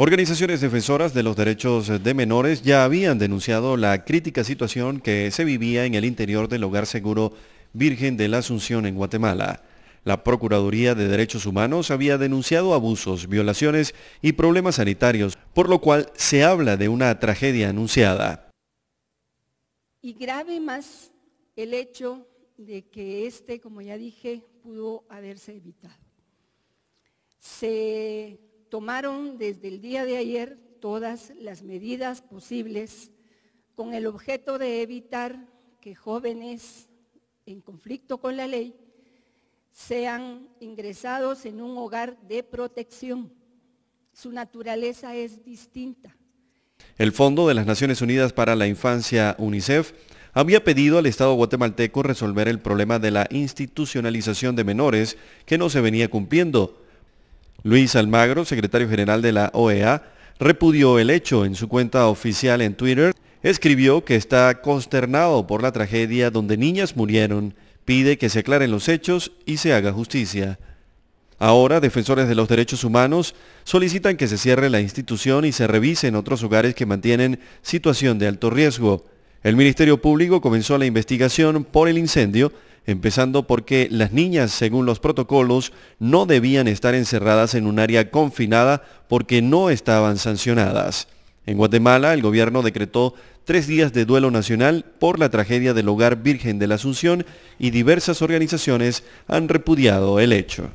Organizaciones defensoras de los derechos de menores ya habían denunciado la crítica situación que se vivía en el interior del hogar seguro Virgen de la Asunción en Guatemala. La Procuraduría de Derechos Humanos había denunciado abusos, violaciones y problemas sanitarios, por lo cual se habla de una tragedia anunciada. Y grave más el hecho de que este, como ya dije, pudo haberse evitado. Se tomaron desde el día de ayer todas las medidas posibles con el objeto de evitar que jóvenes en conflicto con la ley sean ingresados en un hogar de protección. Su naturaleza es distinta. El Fondo de las Naciones Unidas para la Infancia, UNICEF, había pedido al Estado guatemalteco resolver el problema de la institucionalización de menores que no se venía cumpliendo Luis Almagro, secretario general de la OEA, repudió el hecho en su cuenta oficial en Twitter, escribió que está consternado por la tragedia donde niñas murieron, pide que se aclaren los hechos y se haga justicia. Ahora, defensores de los derechos humanos solicitan que se cierre la institución y se revisen otros hogares que mantienen situación de alto riesgo. El Ministerio Público comenzó la investigación por el incendio empezando porque las niñas, según los protocolos, no debían estar encerradas en un área confinada porque no estaban sancionadas. En Guatemala, el gobierno decretó tres días de duelo nacional por la tragedia del hogar Virgen de la Asunción y diversas organizaciones han repudiado el hecho.